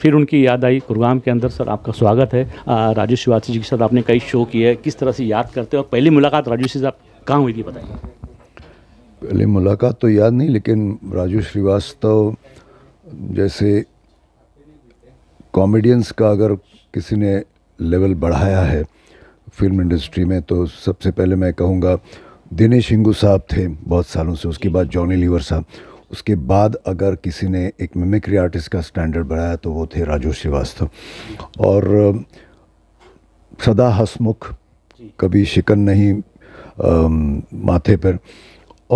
फिर उनकी याद आई गुरुग्राम के अंदर सर आपका स्वागत है राजेश श्रीवासी जी के साथ आपने कई शो किए किस तरह से याद करते हैं और पहली मुलाकात राजू से साहब कहाँ हुई थी बताइए पहली मुलाकात तो याद नहीं लेकिन राजू श्रीवास्तव जैसे कॉमेडियंस का अगर किसी ने लेवल बढ़ाया है फिल्म इंडस्ट्री में तो सबसे पहले मैं कहूँगा दिनेश हिंगू साहब थे बहुत सालों से उसके बाद जॉनी लीवर साहब उसके बाद अगर किसी ने एक मिमिक्री आर्टिस्ट का स्टैंडर्ड बढ़ाया तो वो थे राजू श्रीवास्तव और सदा हसमुख कभी शिकन नहीं आ, माथे पर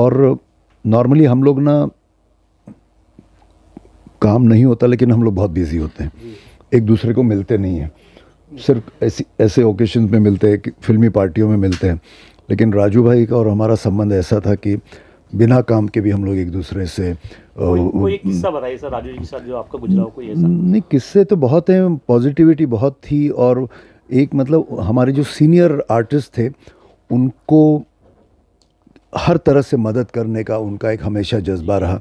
और नॉर्मली हम लोग ना काम नहीं होता लेकिन हम लोग बहुत बिज़ी होते हैं एक दूसरे को मिलते नहीं हैं सिर्फ ऐसी ऐसे ओकेशन में मिलते हैं फिल्मी पार्टियों में मिलते हैं लेकिन राजू भाई का और हमारा संबंध ऐसा था कि बिना काम के भी हम लोग एक दूसरे से नहीं किस्से तो बहुत हैं पॉजिटिविटी बहुत थी और एक मतलब हमारे जो सीनियर आर्टिस्ट थे उनको हर तरह से मदद करने का उनका एक हमेशा जज्बा रहा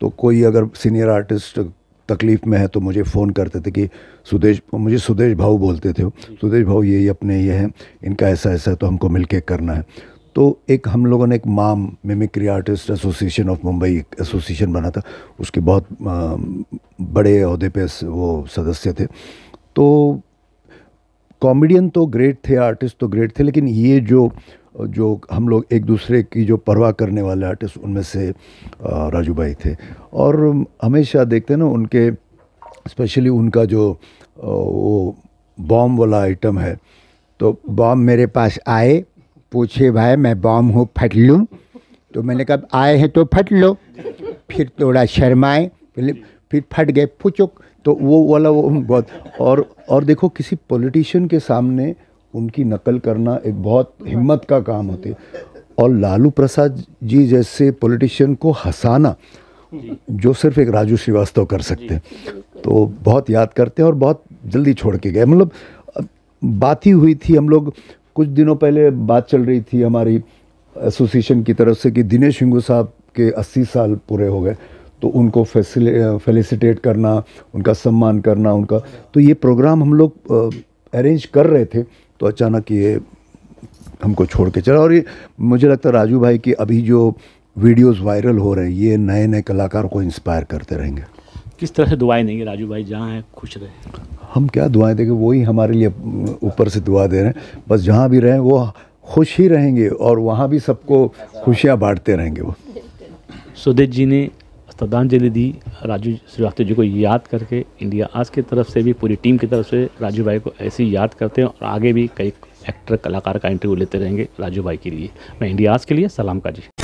तो कोई अगर सीनियर आर्टिस्ट तकलीफ़ में है तो मुझे फ़ोन करते थे कि सुदेश मुझे सुदेश भाऊ बोलते थे सुदेश भाऊ ये अपने ये हैं इनका ऐसा ऐसा है तो हमको मिलके करना है तो एक हम लोगों ने एक माम mimicry artist association of Mumbai association बना था उसके बहुत बड़े अहदे पे वो सदस्य थे तो कॉमेडियन तो ग्रेट थे आर्टिस्ट तो ग्रेट थे लेकिन ये जो जो हम लोग एक दूसरे की जो परवाह करने वाले आर्टिस्ट उनमें से राजू भाई थे और हमेशा देखते ना उनके स्पेशली उनका जो वो बॉम्ब वाला आइटम है तो बॉम्ब मेरे पास आए पूछे भाई मैं बॉम हूँ फट लूँ तो मैंने कहा आए हैं तो फट लो फिर थोड़ा शर्माए फिर फट गए फुचुक तो वो वाला वो बहुत और और देखो किसी पॉलिटिशियन के सामने उनकी नकल करना एक बहुत हिम्मत का काम होती है और लालू प्रसाद जी जैसे पॉलिटिशियन को हंसाना जो सिर्फ एक राजू श्रीवास्तव कर सकते हैं तो बहुत याद करते हैं और बहुत जल्दी छोड़ के गए मतलब बात ही हुई थी हम लोग कुछ दिनों पहले बात चल रही थी हमारी एसोसिएशन की तरफ से कि दिनेश हिंगू साहब के 80 साल पूरे हो गए तो उनको फेलिसिटेट करना उनका सम्मान करना उनका तो ये प्रोग्राम हम लोग अरेंज कर रहे थे तो अचानक ये हमको छोड़ के चला और ये मुझे लगता है राजू भाई की अभी जो वीडियोस वायरल हो रहे हैं ये नए नए कलाकार को इंस्पायर करते रहेंगे किस तरह से दुआएं देंगे राजू भाई जहाँ हैं खुश रहे हम क्या दुआएं देंगे वही हमारे लिए ऊपर से दुआ दे रहे हैं बस जहाँ भी रहें वो खुश ही रहेंगे और वहाँ भी सबको खुशियाँ बांटते रहेंगे वो सुदेश जी ने श्रद्धांजलि दी राजू श्रीवास्तव जी को याद करके इंडिया आज की तरफ से भी पूरी टीम की तरफ से राजू भाई को ऐसे याद करते हैं और आगे भी कई एक्टर कलाकार का इंटरव्यू लेते रहेंगे राजू भाई के लिए मैं इंडिया आज के लिए सलाम का जी